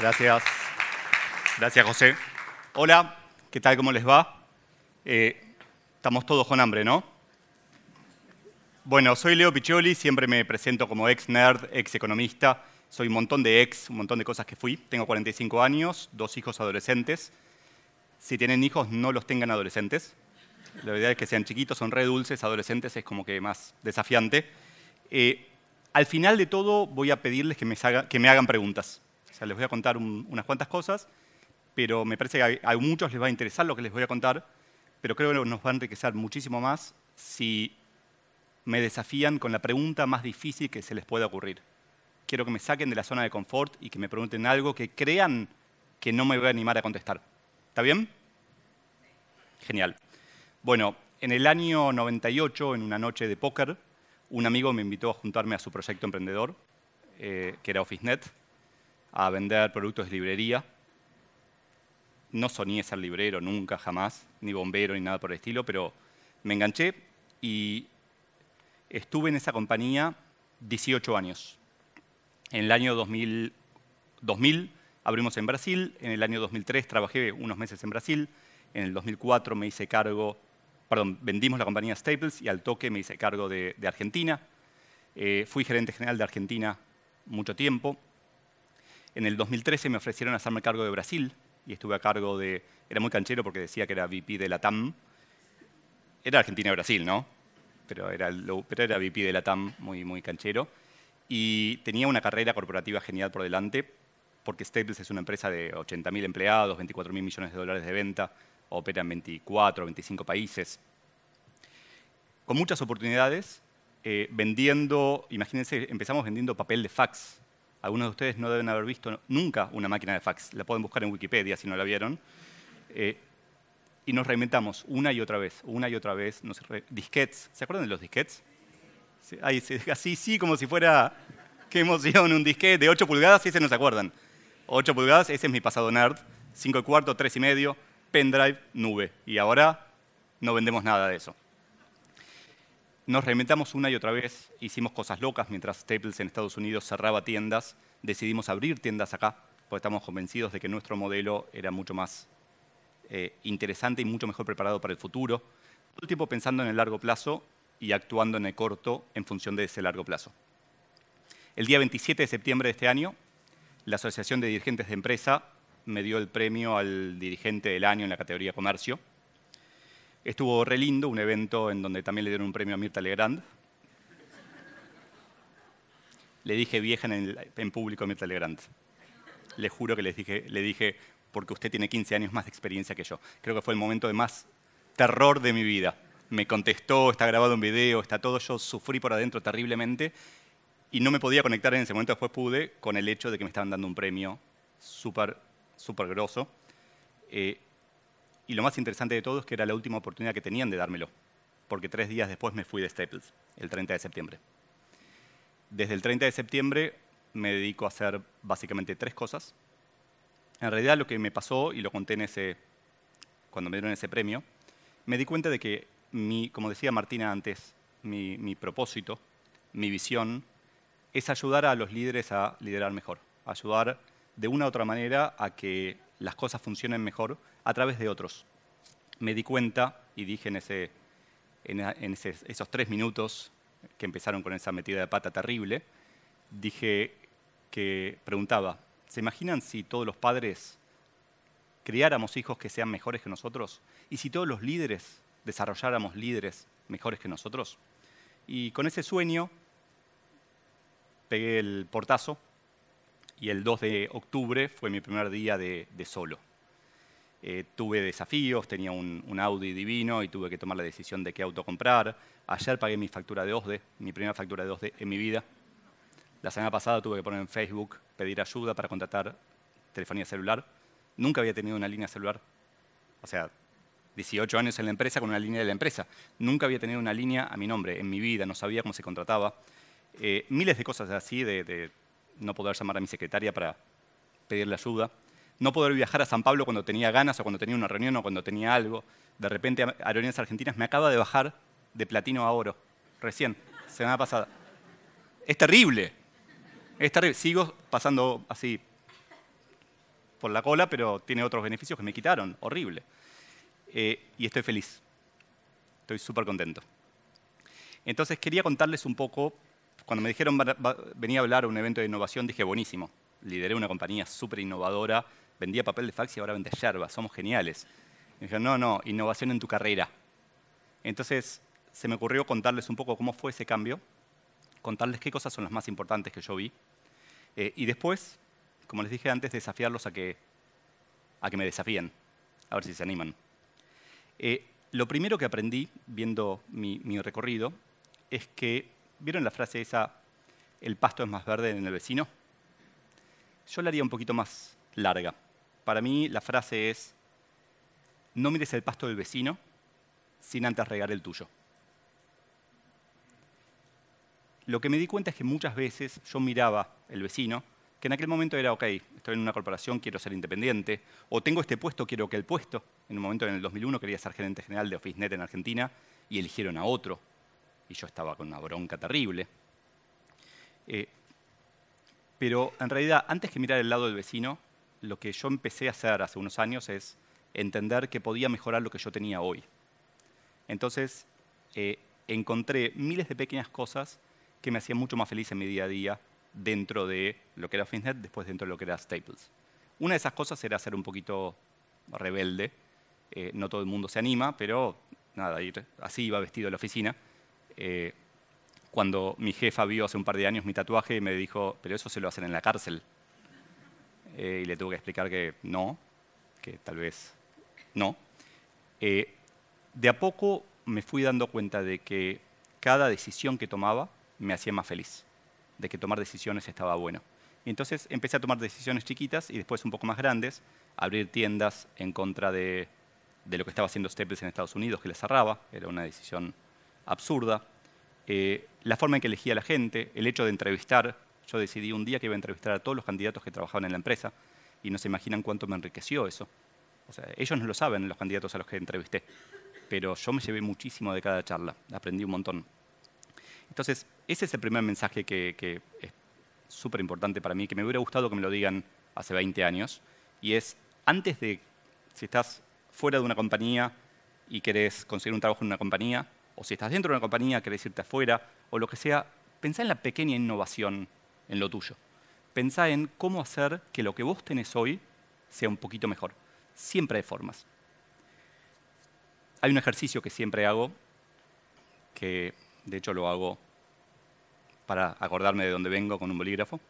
Gracias. Gracias, José. Hola, ¿qué tal? ¿Cómo les va? Eh, estamos todos con hambre, ¿no? Bueno, soy Leo Piccioli, siempre me presento como ex nerd, ex economista soy un montón de ex, un montón de cosas que fui. Tengo 45 años, dos hijos adolescentes. Si tienen hijos, no los tengan adolescentes. La idea es que sean chiquitos, son re dulces, adolescentes es como que más desafiante. Eh, al final de todo voy a pedirles que me, hagan preguntas. O sea, les voy a contar unas cuantas cosas, pero me parece que a, a muchos les va a interesar lo que les voy a contar, pero creo que nos va a enriquecer muchísimo más si me desafían con la pregunta más difícil que se les pueda ocurrir quiero que me saquen de la zona de confort y que me pregunten algo que crean que no me voy a animar a contestar. ¿Está bien? Genial. Bueno, en el año 98, en una noche de póker, un amigo me invitó a juntarme a su proyecto emprendedor, eh, que era OfficeNet, a vender productos de librería. No soñé ser librero nunca, jamás, ni bombero, ni nada por el estilo, pero me enganché y estuve en esa compañía 18 años. En el año 2000, abrimos en Brasil, en el año 2003 trabajé unos meses en Brasil, en el 2004 me hice cargo, perdón, vendimos la compañía Staples y al toque me hice cargo de, Argentina. Eh, fui gerente general de Argentina mucho tiempo. En el 2013 me ofrecieron hacerme cargo de Brasil y estuve a cargo de, era muy canchero porque decía que era VP de la TAM. Era Argentina-Brasil, ¿no? Pero era, pero era VP de la TAM muy, muy canchero y tenía una carrera corporativa genial por delante, porque Staples es una empresa de 80.000 empleados, 24.000 millones de dólares de venta, opera en 24, 25 países, con muchas oportunidades, eh, vendiendo, imagínense, empezamos vendiendo papel de fax. Algunos de ustedes no deben haber visto nunca una máquina de fax, la pueden buscar en Wikipedia si no la vieron. Eh, y nos reinventamos una y otra vez, una y otra vez, nos disquets, ¿se acuerdan de los disquets? así sí, como si fuera, qué emoción, un disquete de 8 pulgadas, ese no se acuerdan. 8 pulgadas, ese es mi pasado nerd. 5 y cuarto, 3 y medio, pendrive, nube. Y ahora no vendemos nada de eso. Nos reinventamos una y otra vez, hicimos cosas locas mientras Staples en Estados Unidos cerraba tiendas, decidimos abrir tiendas acá, porque estamos convencidos de que nuestro modelo era mucho más eh, interesante y mucho mejor preparado para el futuro. Todo el tiempo pensando en el largo plazo y actuando en el corto en función de ese largo plazo. El día 27 de septiembre de este año, la Asociación de Dirigentes de Empresa me dio el premio al dirigente del año en la categoría comercio. Estuvo relindo un evento en donde también le dieron un premio a Mirta Legrand. Le dije vieja en, público a Mirta Legrand. Le juro que le dije, porque usted tiene 15 años más de experiencia que yo. Creo que fue el momento de más terror de mi vida me contestó, está grabado un video, está todo, yo sufrí por adentro terriblemente y no me podía conectar en ese momento, después pude, con el hecho de que me estaban dando un premio súper, súper grosso. Eh, y lo más interesante de todo es que era la última oportunidad que tenían de dármelo, porque tres días después me fui de Staples, el 30 de septiembre. Desde el 30 de septiembre me dedico a hacer básicamente tres cosas. En realidad lo que me pasó, y lo conté en ese, cuando me dieron ese premio, me di cuenta de que mi, como decía Martina antes, mi, propósito, mi visión, es ayudar a los líderes a liderar mejor, ayudar de una u otra manera a que las cosas funcionen mejor a través de otros. Me di cuenta y dije en, ese, en, esos tres minutos que empezaron con esa metida de pata terrible, dije que preguntaba, ¿se imaginan si todos los padres criáramos hijos que sean mejores que nosotros? ¿Y si todos los líderes desarrolláramos líderes mejores que nosotros. Y con ese sueño pegué el portazo y el 2 de octubre fue mi primer día de, solo. Eh, tuve desafíos, tenía un, un, Audi divino y tuve que tomar la decisión de qué auto comprar. Ayer pagué mi factura de OSDE, mi primera factura de OSDE en mi vida. La semana pasada tuve que poner en Facebook, pedir ayuda para contratar telefonía celular. Nunca había tenido una línea celular. O sea, 18 años en la empresa con una línea de la empresa. Nunca había tenido una línea a mi nombre en mi vida, no sabía cómo se contrataba. Eh, miles de cosas así, de, de, no poder llamar a mi secretaria para pedirle ayuda, no poder viajar a San Pablo cuando tenía ganas o cuando tenía una reunión o cuando tenía algo. De repente Aerolíneas Argentinas me acaba de bajar de platino a oro, recién, semana pasada. Es terrible, es terrible. Sigo pasando así por la cola, pero tiene otros beneficios que me quitaron, horrible. Eh, y estoy feliz. Estoy súper contento. Entonces quería contarles un poco, cuando me dijeron venía a hablar a un evento de innovación, dije, buenísimo, lideré una compañía súper innovadora, vendía papel de fax y ahora vende yerba, somos geniales. Me dijeron, no, no, innovación en tu carrera. Entonces se me ocurrió contarles un poco cómo fue ese cambio, contarles qué cosas son las más importantes que yo vi, eh, y después, como les dije antes, desafiarlos a que, a que me desafíen, a ver si se animan. Eh, lo primero que aprendí viendo mi, mi, recorrido es que, ¿vieron la frase esa, el pasto es más verde en el vecino? Yo la haría un poquito más larga. Para mí la frase es, no mires el pasto del vecino sin antes regar el tuyo. Lo que me di cuenta es que muchas veces yo miraba el vecino que en aquel momento era, ok, estoy en una corporación, quiero ser independiente, o tengo este puesto, quiero que el puesto. En un momento, en el 2001, quería ser gerente general de OfficeNet en Argentina y eligieron a otro. Y yo estaba con una bronca terrible. Eh, pero en realidad, antes que mirar el lado del vecino, lo que yo empecé a hacer hace unos años es entender que podía mejorar lo que yo tenía hoy. Entonces, eh, encontré miles de pequeñas cosas que me hacían mucho más feliz en mi día a día, dentro de lo que era FinTech, después dentro de lo que era Staples. Una de esas cosas era ser un poquito rebelde. Eh, no todo el mundo se anima, pero nada, así iba vestido a la oficina. Eh, cuando mi jefa vio hace un par de años mi tatuaje, me dijo, pero eso se lo hacen en la cárcel. Eh, y le tuve que explicar que no, que tal vez no. de a poco me fui dando cuenta de que cada decisión que tomaba me hacía más feliz de que tomar decisiones estaba bueno. entonces empecé a tomar decisiones chiquitas y después un poco más grandes, abrir tiendas en contra de, lo que estaba haciendo Staples en Estados Unidos, que la cerraba, era una decisión absurda. Eh, la forma en que elegía a la gente, el hecho de entrevistar, yo decidí un día que iba a entrevistar a todos los candidatos que trabajaban en la empresa y no se imaginan cuánto me enriqueció eso. O sea, ellos no lo saben, los candidatos a los que entrevisté, pero yo me llevé muchísimo de cada charla, aprendí un montón. Entonces, ese es el primer mensaje que, es súper importante para mí, que me hubiera gustado que me lo digan hace 20 años, y es, antes de, si estás fuera de una compañía y querés conseguir un trabajo en una compañía, o si estás dentro de una compañía, querés irte afuera, o lo que sea, pensá en la pequeña innovación en lo tuyo. Pensá en cómo hacer que lo que vos tenés hoy sea un poquito mejor. Siempre hay formas. Hay un ejercicio que siempre hago, que de hecho lo hago para acordarme de dónde vengo con un bolígrafo.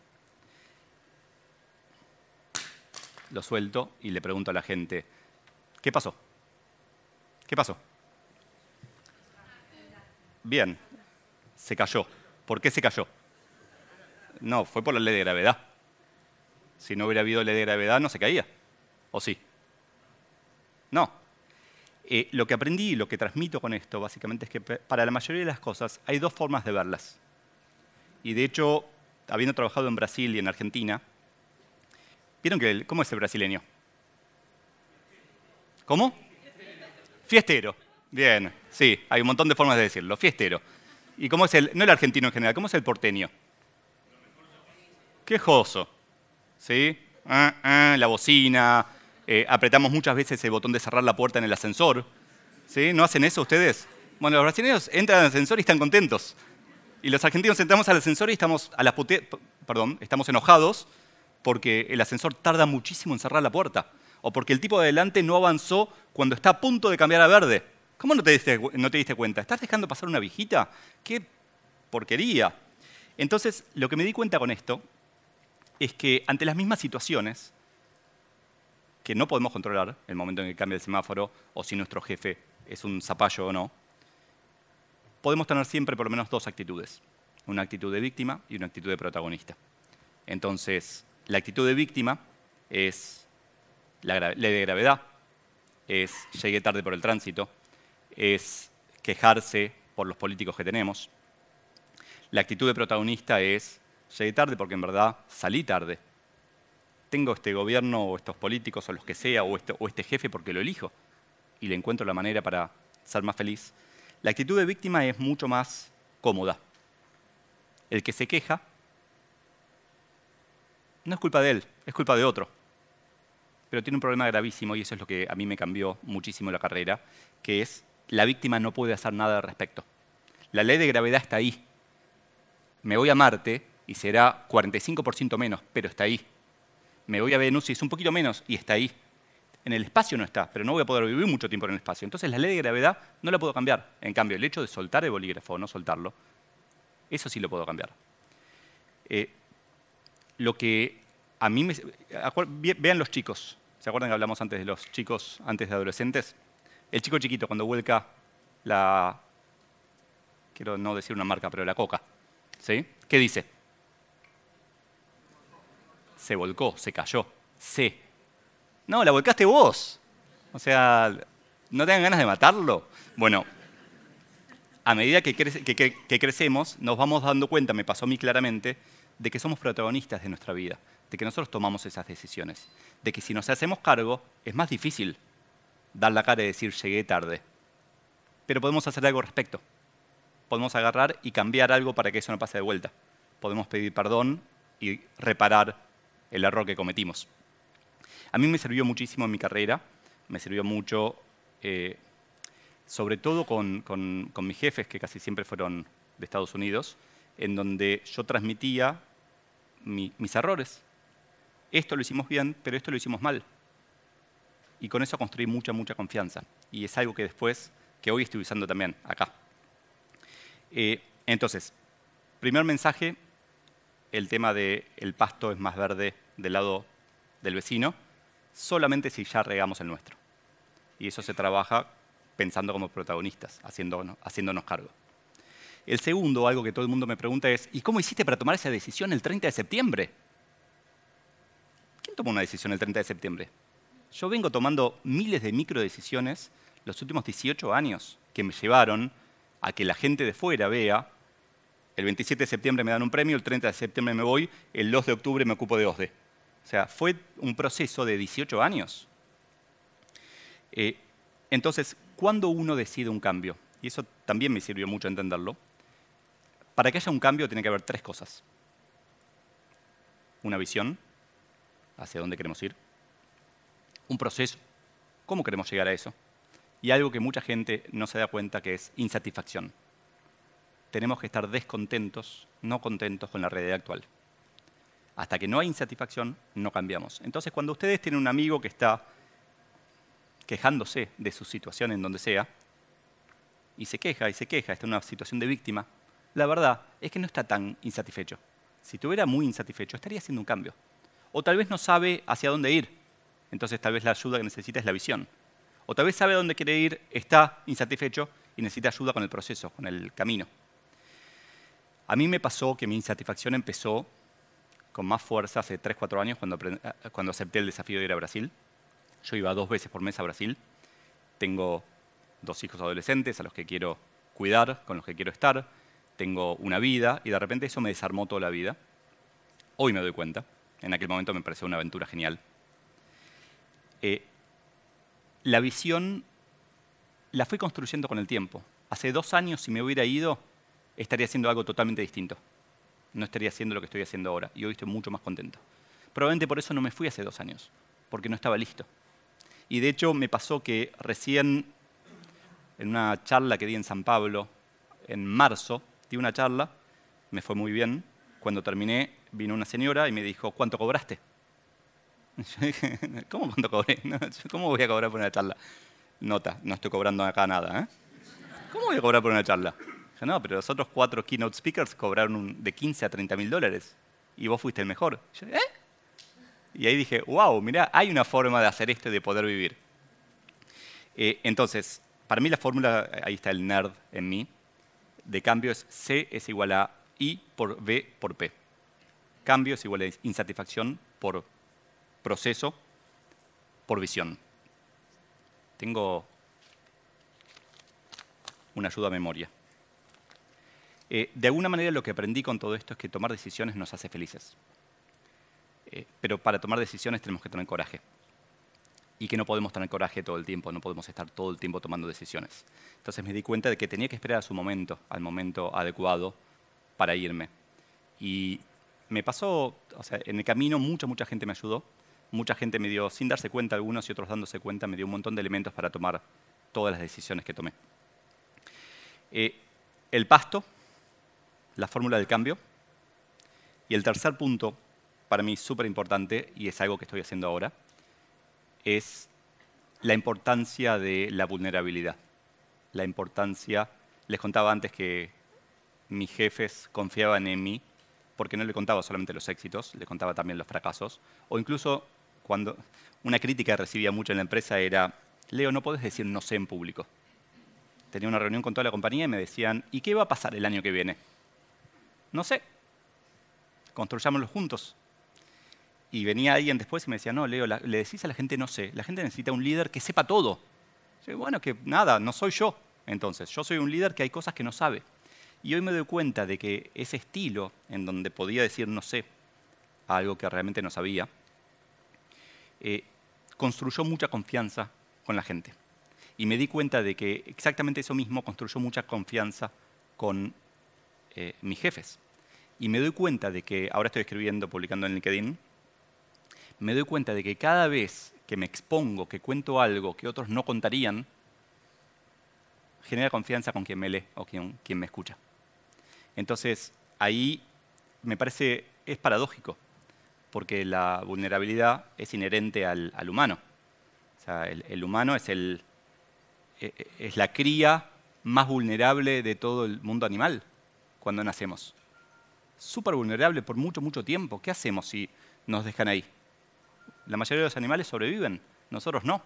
Lo suelto y le pregunto a la gente, ¿qué pasó? ¿Qué pasó? Bien, se cayó. ¿Por qué se cayó? No, fue por la ley de gravedad. Si no hubiera habido ley de gravedad, no se caía. ¿O sí? No. Eh, lo que aprendí y lo que transmito con esto, básicamente, es que para la mayoría de las cosas hay dos formas de verlas. Y de hecho, habiendo trabajado en Brasil y en Argentina, ¿vieron que el, cómo es el brasileño? ¿Cómo? Fiestero. Bien, sí, hay un montón de formas de decirlo, fiestero. ¿Y cómo es el, no el argentino en general, cómo es el porteño? Quejoso, ¿sí? Ah, ah, la bocina, eh, apretamos muchas veces el botón de cerrar la puerta en el ascensor, ¿sí? ¿No hacen eso ustedes? Bueno, los brasileños entran al ascensor y están contentos. Y los argentinos sentamos al ascensor y estamos, a perdón, estamos enojados porque el ascensor tarda muchísimo en cerrar la puerta. O porque el tipo de adelante no avanzó cuando está a punto de cambiar a verde. ¿Cómo no te diste, no te diste cuenta? ¿Estás dejando pasar una viejita? ¡Qué porquería! Entonces, lo que me di cuenta con esto es que ante las mismas situaciones, que no podemos controlar, el momento en que cambia el semáforo o si nuestro jefe es un zapallo o no, podemos tener siempre por lo menos dos actitudes, una actitud de víctima y una actitud de protagonista. Entonces, la actitud de víctima es la, ley de gravedad, es llegué tarde por el tránsito, es quejarse por los políticos que tenemos. La actitud de protagonista es llegué tarde porque en verdad salí tarde. Tengo este gobierno o estos políticos o los que sea o este, o este jefe porque lo elijo y le encuentro la manera para ser más feliz la actitud de víctima es mucho más cómoda. El que se queja no es culpa de él, es culpa de otro. Pero tiene un problema gravísimo y eso es lo que a mí me cambió muchísimo la carrera, que es la víctima no puede hacer nada al respecto. La ley de gravedad está ahí. Me voy a Marte y será 45% menos, pero está ahí. Me voy a Venus y es un poquito menos y está ahí en el espacio no está, pero no voy a poder vivir mucho tiempo en el espacio. Entonces la ley de gravedad no la puedo cambiar. En cambio, el hecho de soltar el bolígrafo o no soltarlo, eso sí lo puedo cambiar. Eh, lo que a mí me... Vean los chicos. ¿Se acuerdan que hablamos antes de los chicos, antes de adolescentes? El chico chiquito cuando vuelca la... Quiero no decir una marca, pero la coca. ¿Sí? ¿Qué dice? Se volcó, se cayó, se no, la volcaste vos. O sea, no tengan ganas de matarlo. Bueno, a medida que, crecemos, nos vamos dando cuenta, me pasó a mí claramente, de que somos protagonistas de nuestra vida, de que nosotros tomamos esas decisiones, de que si nos hacemos cargo, es más difícil dar la cara y decir llegué tarde. Pero podemos hacer algo al respecto. Podemos agarrar y cambiar algo para que eso no pase de vuelta. Podemos pedir perdón y reparar el error que cometimos. A mí me sirvió muchísimo en mi carrera, me sirvió mucho, eh, sobre todo con, mis jefes, que casi siempre fueron de Estados Unidos, en donde yo transmitía mis errores. Esto lo hicimos bien, pero esto lo hicimos mal. Y con eso construí mucha, mucha confianza. Y es algo que después, que hoy estoy usando también acá. Eh, entonces, primer mensaje, el tema de el pasto es más verde del lado del vecino solamente si ya regamos el nuestro. Y eso se trabaja pensando como protagonistas, haciéndonos, haciéndonos cargo. El segundo, algo que todo el mundo me pregunta es, ¿y cómo hiciste para tomar esa decisión el 30 de septiembre? ¿Quién tomó una decisión el 30 de septiembre? Yo vengo tomando miles de microdecisiones los últimos 18 años que me llevaron a que la gente de fuera vea, el 27 de septiembre me dan un premio, el 30 de septiembre me voy, el 2 de octubre me ocupo de OSDE. O sea, fue un proceso de 18 años. Eh, entonces, cuando uno decide un cambio? Y eso también me sirvió mucho entenderlo. Para que haya un cambio tiene que haber tres cosas. Una visión, hacia dónde queremos ir. Un proceso, cómo queremos llegar a eso. Y algo que mucha gente no se da cuenta que es insatisfacción. Tenemos que estar descontentos, no contentos con la realidad actual. Hasta que no hay insatisfacción, no cambiamos. Entonces, cuando ustedes tienen un amigo que está quejándose de su situación en donde sea, y se queja y se queja, está en una situación de víctima, la verdad es que no está tan insatisfecho. Si estuviera muy insatisfecho, estaría haciendo un cambio. O tal vez no sabe hacia dónde ir, entonces tal vez la ayuda que necesita es la visión. O tal vez sabe dónde quiere ir, está insatisfecho y necesita ayuda con el proceso, con el camino. A mí me pasó que mi insatisfacción empezó con más fuerza hace 3, 4 años ah, cuando, acepté el desafío de ir a Brasil. Yo iba dos veces por mes a Brasil. Tengo dos hijos adolescentes a los que quiero cuidar, con los que quiero estar. Tengo una vida y de repente eso me desarmó toda la vida. Hoy me doy cuenta. En aquel momento me pareció una aventura genial. Eh, la visión la fui construyendo con el tiempo. Hace dos años, si me hubiera ido, estaría haciendo algo totalmente distinto no estaría haciendo lo que estoy haciendo ahora. Y hoy estoy mucho más contento. Probablemente por eso no me fui hace dos años, porque no estaba listo. Y de hecho me pasó que recién, en una charla que di en San Pablo, en marzo, di una charla, me fue muy bien. Cuando terminé, vino una señora y me dijo, ¿cuánto cobraste? Yo dije, ¿cómo cuánto cobré? ¿Cómo voy a cobrar por una charla? Nota, no estoy cobrando acá nada. ¿eh? ¿Cómo voy a cobrar por una charla? no, pero los otros cuatro keynote speakers cobraron de 15 a 30 mil dólares y vos fuiste el mejor. Y ¿eh? Y ahí dije, wow, mirá, hay una forma de hacer esto y de poder vivir. Eh, entonces, para mí la fórmula, eh, ahí está el nerd en mí, de cambio es C es igual a I por B por P. Cambio es igual a insatisfacción por proceso por visión. Tengo una ayuda a memoria. Eh, de alguna manera lo que aprendí con todo esto es que tomar decisiones nos hace felices. Eh, pero para tomar decisiones tenemos que tener coraje. Y que no podemos tener coraje todo el tiempo, no podemos estar todo el tiempo tomando decisiones. Entonces me di cuenta de que tenía que esperar a su momento, al momento adecuado para irme. Y me pasó, o sea, en el camino mucha, mucha gente me ayudó. Mucha gente me dio, sin darse cuenta algunos y otros dándose cuenta, me dio un montón de elementos para tomar todas las decisiones que tomé. Eh, el pasto, la fórmula del cambio. Y el tercer punto, para mí súper importante, y es algo que estoy haciendo ahora, es la importancia de la vulnerabilidad. La importancia, les contaba antes que mis jefes confiaban en mí porque no le contaba solamente los éxitos, le contaba también los fracasos. O incluso cuando una crítica recibía mucho en la empresa era, Leo, no puedes decir no sé en público. Tenía una reunión con toda la compañía y me decían, ¿y qué va a pasar el año que viene? No sé. Construyámoslo juntos. Y venía alguien después y me decía, no, Leo, le decís a la gente no sé. La gente necesita un líder que sepa todo. bueno, que nada, no soy yo. Entonces, yo soy un líder que hay cosas que no sabe. Y hoy me doy cuenta de que ese estilo en donde podía decir no sé algo que realmente no sabía, eh, construyó mucha confianza con la gente. Y me di cuenta de que exactamente eso mismo construyó mucha confianza con eh, mis jefes y me doy cuenta de que, ahora estoy escribiendo, publicando en LinkedIn, me doy cuenta de que cada vez que me expongo, que cuento algo que otros no contarían, genera confianza con quien me lee o quien, quien me escucha. Entonces, ahí me parece, es paradójico, porque la vulnerabilidad es inherente al, humano. sea, el, humano e, e, es la cría más vulnerable de todo el mundo animal cuando nacemos súper vulnerable por mucho, mucho tiempo. ¿Qué hacemos si nos dejan ahí? La mayoría de los animales sobreviven, nosotros no.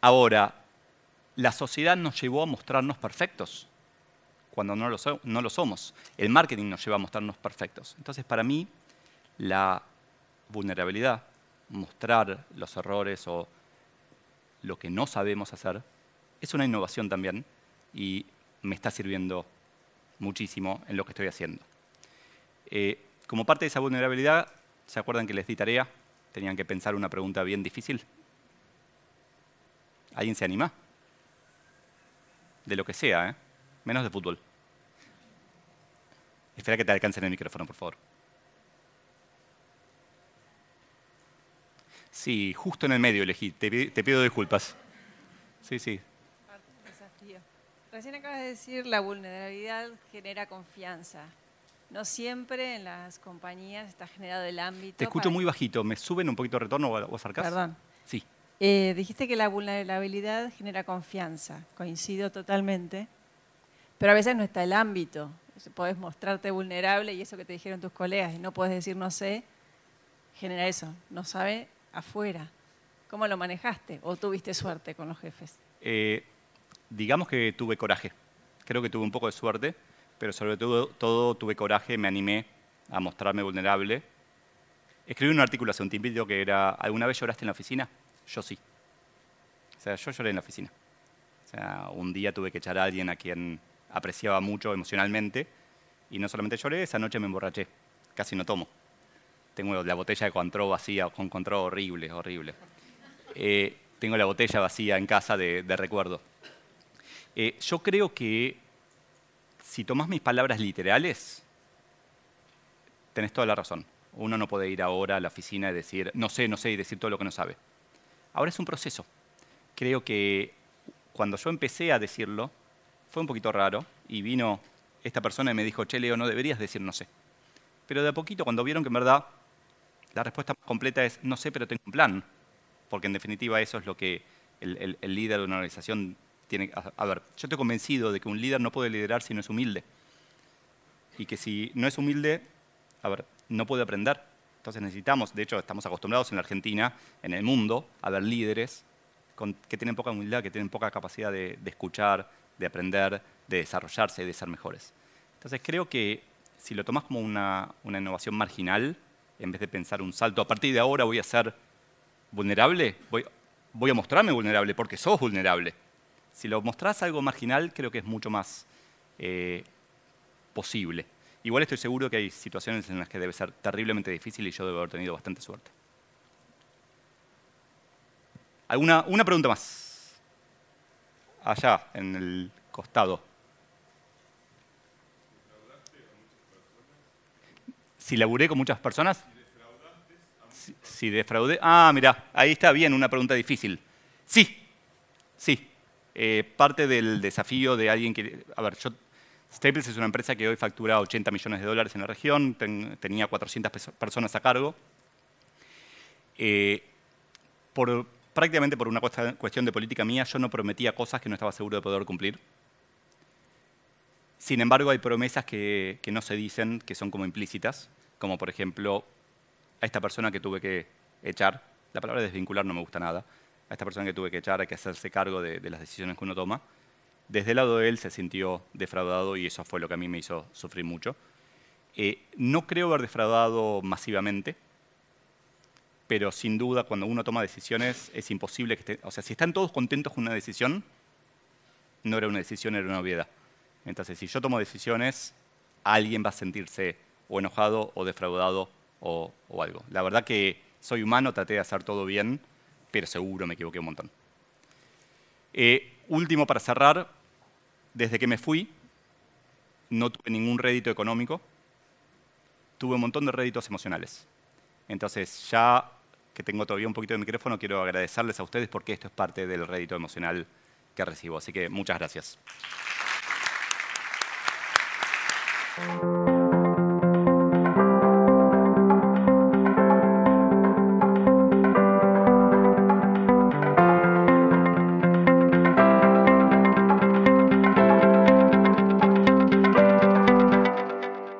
Ahora, la sociedad nos llevó a mostrarnos perfectos cuando no lo, no lo somos. El marketing nos lleva a mostrarnos perfectos. Entonces, para mí, la vulnerabilidad, mostrar los errores o lo que no sabemos hacer, es una innovación también y me está sirviendo muchísimo en lo que estoy haciendo. Eh, como parte de esa vulnerabilidad, ¿se acuerdan que les di tarea? Tenían que pensar una pregunta bien difícil. ¿Alguien se anima? De lo que sea, ¿eh? menos de fútbol. Espera que te alcancen el micrófono, por favor. Sí, justo en el medio elegí. Te, pido disculpas. Sí, sí. Recién acabas de decir, la vulnerabilidad genera confianza. No siempre en las compañías está generado el ámbito. Te escucho muy bajito, ¿me suben un poquito de retorno o sarcasmo. Perdón. Sí. Eh, dijiste que la vulnerabilidad genera confianza, coincido totalmente, pero a veces no está el ámbito. Podés mostrarte vulnerable y eso que te dijeron tus colegas, y no puedes decir no sé, genera eso, no sabe afuera. ¿Cómo lo manejaste o tuviste suerte con los jefes? Eh, digamos que tuve coraje. Creo que tuve un poco de suerte, pero sobre todo, todo tuve coraje, me animé a mostrarme vulnerable. Escribí un artículo hace un tiempo que era, ¿alguna vez lloraste en la oficina? Yo sí. O sea, yo lloré en la oficina. O sea, un día tuve que echar a alguien a quien apreciaba mucho emocionalmente y no solamente lloré, esa noche me emborraché. Casi no tomo. Tengo la botella de Cointreau vacía, con control horrible, horrible. Eh, tengo la botella vacía en casa de recuerdo. Eh, yo creo que si tomas mis palabras literales, tenés toda la razón. Uno no puede ir ahora a la oficina y decir, no sé, no sé, y decir todo lo que no sabe. Ahora es un proceso. Creo que cuando yo empecé a decirlo, fue un poquito raro y vino esta persona y me dijo, che, Leo, no deberías decir no sé. Pero de a poquito, cuando vieron que en verdad la respuesta completa es no sé, pero tengo un plan, porque en definitiva eso es lo que el líder de una organización a, ver, yo estoy convencido de que un líder no puede liderar si no es humilde. Y que si no es humilde, a ver, no puede aprender. Entonces necesitamos, de hecho estamos acostumbrados en la Argentina, en el mundo, a ver líderes que tienen poca humildad, que tienen poca capacidad de, escuchar, de aprender, de desarrollarse, y de ser mejores. Entonces creo que si lo tomas como una, una, innovación marginal, en vez de pensar un salto, a partir de ahora voy a ser vulnerable, voy, voy a mostrarme vulnerable porque sos vulnerable. Si lo mostrás algo marginal, creo que es mucho más eh, posible. Igual estoy seguro que hay situaciones en las que debe ser terriblemente difícil y yo debo haber tenido bastante suerte. ¿Alguna una pregunta más? Allá, en el costado. Si laburé con muchas personas. Si, si defraudé. Ah, mira, ahí está bien una pregunta difícil. Sí, sí. Eh, parte del desafío de alguien que... A ver, Staples es una empresa que hoy factura 80 millones de dólares en la región, tenía 400 personas a cargo. Eh, por, prácticamente por una cuestión de política mía, yo no prometía cosas que no estaba seguro de poder cumplir. Sin embargo, hay promesas que, que no se dicen, que son como implícitas, como por ejemplo a esta persona que tuve que echar. La palabra desvincular no me gusta nada a esta persona que tuve que echar, hay que hacerse cargo de, las decisiones que uno toma. Desde el lado de él se sintió defraudado y eso fue lo que a mí me hizo sufrir mucho. Eh, no creo haber defraudado masivamente, pero sin duda cuando uno toma decisiones es imposible que... esté... O sea, si están todos contentos con una decisión, no era una decisión, era una obviedad. Entonces, si yo tomo decisiones, alguien va a sentirse o enojado o defraudado o, o algo. La verdad que soy humano, traté de hacer todo bien, pero seguro me equivoqué un montón. Eh, último, para cerrar, desde que me fui, no tuve ningún rédito económico, tuve un montón de réditos emocionales. Entonces, ya que tengo todavía un poquito de micrófono, quiero agradecerles a ustedes porque esto es parte del rédito emocional que recibo. Así que muchas gracias.